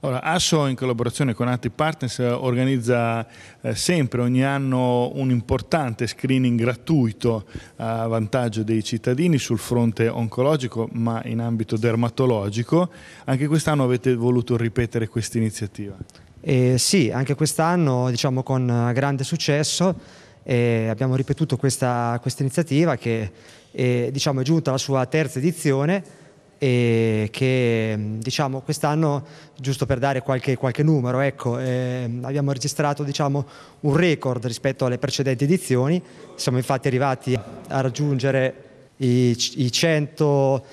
Allora, ASSO in collaborazione con altri partners organizza eh, sempre ogni anno un importante screening gratuito a vantaggio dei cittadini sul fronte oncologico ma in ambito dermatologico. Anche quest'anno avete voluto ripetere questa iniziativa? Eh, sì, anche quest'anno diciamo con grande successo eh, abbiamo ripetuto questa, questa iniziativa che diciamo, è giunta alla sua terza edizione e che diciamo, quest'anno, giusto per dare qualche, qualche numero, ecco, eh, abbiamo registrato diciamo, un record rispetto alle precedenti edizioni, siamo infatti arrivati a raggiungere i, i 196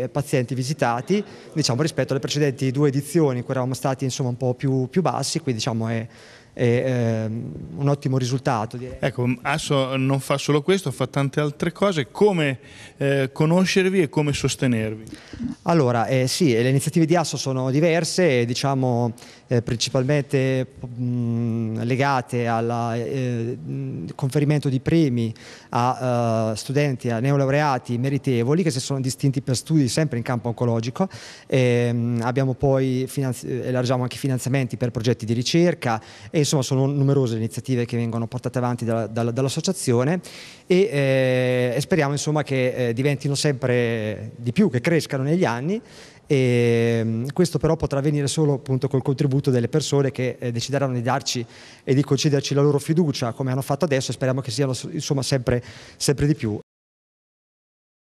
eh, pazienti visitati diciamo, rispetto alle precedenti due edizioni in cui eravamo stati insomma, un po' più, più bassi, quindi diciamo, è, e, um, un ottimo risultato. Direi. Ecco, Asso non fa solo questo, fa tante altre cose, come eh, conoscervi e come sostenervi? Allora, eh, sì, le iniziative di Asso sono diverse, eh, diciamo eh, principalmente mh, legate al eh, conferimento di premi a uh, studenti, a neolaureati meritevoli che si sono distinti per studi sempre in campo oncologico. E, ehm, mh, abbiamo poi elargiamo anche finanziamenti per progetti di ricerca e insomma sono numerose le iniziative che vengono portate avanti da, da, dall'associazione e, eh, e, speriamo insomma che eh, diventino sempre di più, che crescano negli anni e ehm, questo però potrà avvenire solo appunto col contributo delle persone che eh, decideranno di darci e di concederci la loro fiducia come hanno fatto adesso e speriamo che siano insomma sempre, sempre di più.